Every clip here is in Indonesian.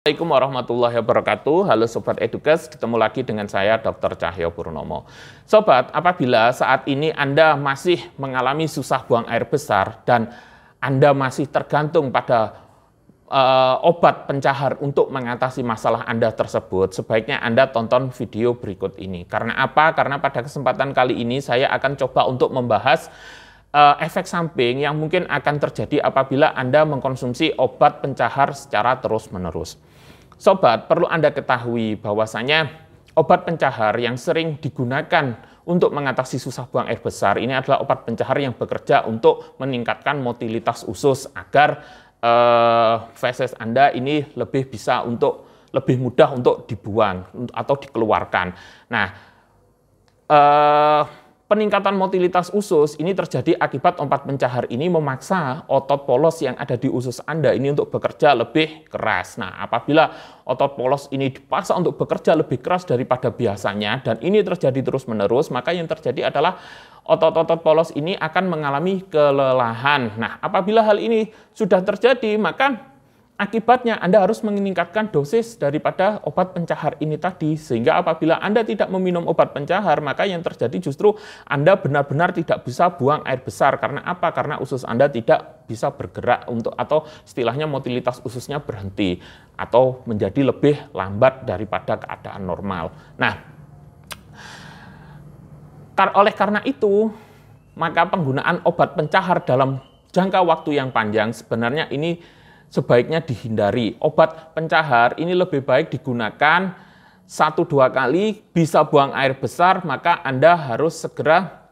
Assalamualaikum warahmatullahi wabarakatuh. Halo Sobat Edukes, ketemu lagi dengan saya Dr. Cahyo Purnomo. Sobat, apabila saat ini Anda masih mengalami susah buang air besar dan Anda masih tergantung pada uh, obat pencahar untuk mengatasi masalah Anda tersebut, sebaiknya Anda tonton video berikut ini. Karena apa? Karena pada kesempatan kali ini saya akan coba untuk membahas uh, efek samping yang mungkin akan terjadi apabila Anda mengkonsumsi obat pencahar secara terus-menerus. Sobat, perlu Anda ketahui bahwasanya obat pencahar yang sering digunakan untuk mengatasi susah buang air besar ini adalah obat pencahar yang bekerja untuk meningkatkan motilitas usus agar eh, feses Anda ini lebih bisa untuk lebih mudah untuk dibuang atau dikeluarkan. Nah, eh, peningkatan motilitas usus ini terjadi akibat ompat pencahar ini memaksa otot polos yang ada di usus Anda ini untuk bekerja lebih keras. Nah, apabila otot polos ini dipaksa untuk bekerja lebih keras daripada biasanya dan ini terjadi terus-menerus, maka yang terjadi adalah otot-otot polos ini akan mengalami kelelahan. Nah, apabila hal ini sudah terjadi, maka Akibatnya Anda harus meningkatkan dosis daripada obat pencahar ini tadi sehingga apabila Anda tidak meminum obat pencahar maka yang terjadi justru Anda benar-benar tidak bisa buang air besar karena apa? Karena usus Anda tidak bisa bergerak untuk atau istilahnya motilitas ususnya berhenti atau menjadi lebih lambat daripada keadaan normal. Nah, kar oleh karena itu maka penggunaan obat pencahar dalam jangka waktu yang panjang sebenarnya ini sebaiknya dihindari. Obat pencahar ini lebih baik digunakan satu dua kali, bisa buang air besar, maka Anda harus segera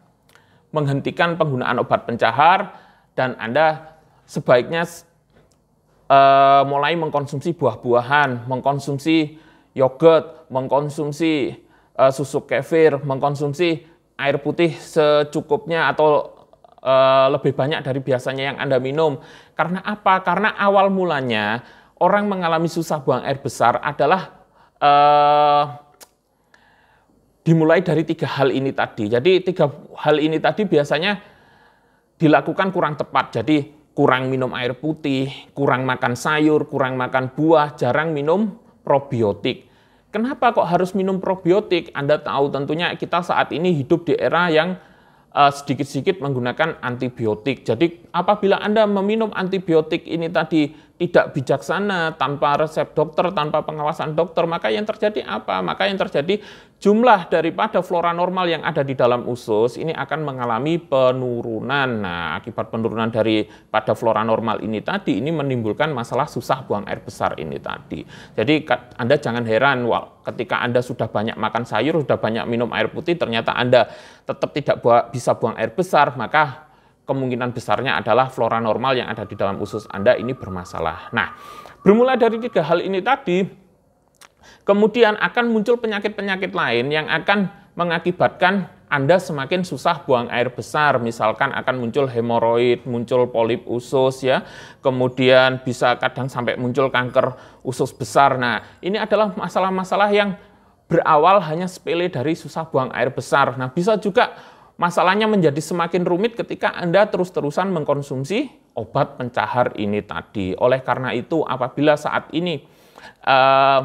menghentikan penggunaan obat pencahar dan Anda sebaiknya eh, mulai mengkonsumsi buah-buahan, mengkonsumsi yogurt, mengkonsumsi eh, susu kefir, mengkonsumsi air putih secukupnya atau Eh, lebih banyak dari biasanya yang Anda minum. Karena apa? Karena awal mulanya orang mengalami susah buang air besar adalah uh, dimulai dari tiga hal ini tadi. Jadi tiga hal ini tadi biasanya dilakukan kurang tepat. Jadi kurang minum air putih, kurang makan sayur, kurang makan buah, jarang minum probiotik. Kenapa kok harus minum probiotik? Anda tahu tentunya kita saat ini hidup di era yang Eh, sedikit-sedikit menggunakan antibiotik. Jadi apabila Anda meminum antibiotik ini tadi tidak bijaksana, tanpa resep dokter, tanpa pengawasan dokter, maka yang terjadi apa? Maka yang terjadi jumlah daripada flora normal yang ada di dalam usus ini akan mengalami penurunan. Nah, akibat penurunan dari pada flora normal ini tadi, ini menimbulkan masalah susah buang air besar ini tadi. Jadi Anda jangan heran ketika Anda sudah banyak makan sayur, sudah banyak minum air putih, ternyata Anda tetap tidak bisa buang air besar, maka kemungkinan besarnya adalah flora normal yang ada di dalam usus Anda ini bermasalah. Nah, bermula dari tiga hal ini tadi, kemudian akan muncul penyakit-penyakit lain yang akan mengakibatkan anda semakin susah buang air besar, misalkan akan muncul hemoroid, muncul polip usus ya, kemudian bisa kadang sampai muncul kanker usus besar. Nah, ini adalah masalah-masalah yang berawal hanya sepele dari susah buang air besar. Nah, bisa juga masalahnya menjadi semakin rumit ketika Anda terus-terusan mengkonsumsi obat pencahar ini tadi. Oleh karena itu, apabila saat ini uh,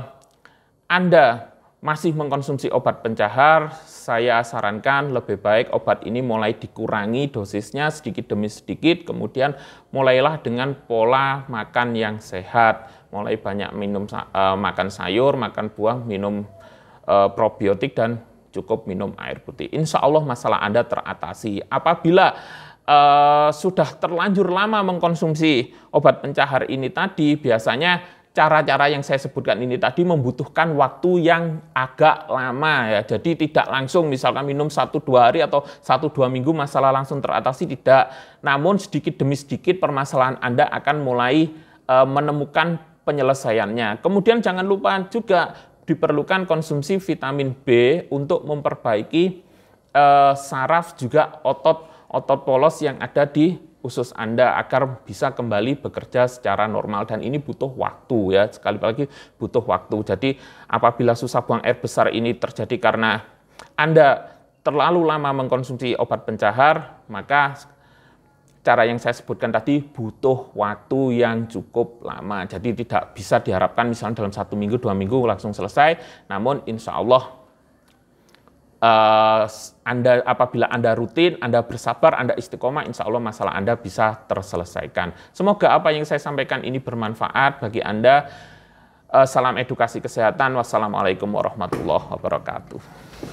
Anda masih mengkonsumsi obat pencahar, saya sarankan lebih baik obat ini mulai dikurangi dosisnya sedikit demi sedikit, kemudian mulailah dengan pola makan yang sehat, mulai banyak minum uh, makan sayur, makan buah, minum uh, probiotik dan cukup minum air putih. Insya Allah masalah Anda teratasi. Apabila uh, sudah terlanjur lama mengkonsumsi obat pencahar ini tadi, biasanya cara-cara yang saya sebutkan ini tadi membutuhkan waktu yang agak lama ya. Jadi tidak langsung misalkan minum 1 2 hari atau 1 2 minggu masalah langsung teratasi tidak. Namun sedikit demi sedikit permasalahan Anda akan mulai e, menemukan penyelesaiannya. Kemudian jangan lupa juga diperlukan konsumsi vitamin B untuk memperbaiki eh, saraf juga otot otot polos yang ada di usus Anda agar bisa kembali bekerja secara normal dan ini butuh waktu ya sekali lagi butuh waktu. Jadi apabila susah buang air besar ini terjadi karena Anda terlalu lama mengkonsumsi obat pencahar, maka cara yang saya sebutkan tadi butuh waktu yang cukup lama. Jadi tidak bisa diharapkan misalnya dalam satu minggu, dua minggu langsung selesai. Namun insya Allah uh, anda apabila Anda rutin, Anda bersabar, Anda istiqomah, insya Allah masalah Anda bisa terselesaikan. Semoga apa yang saya sampaikan ini bermanfaat bagi Anda. Uh, salam edukasi kesehatan. Wassalamualaikum warahmatullahi wabarakatuh.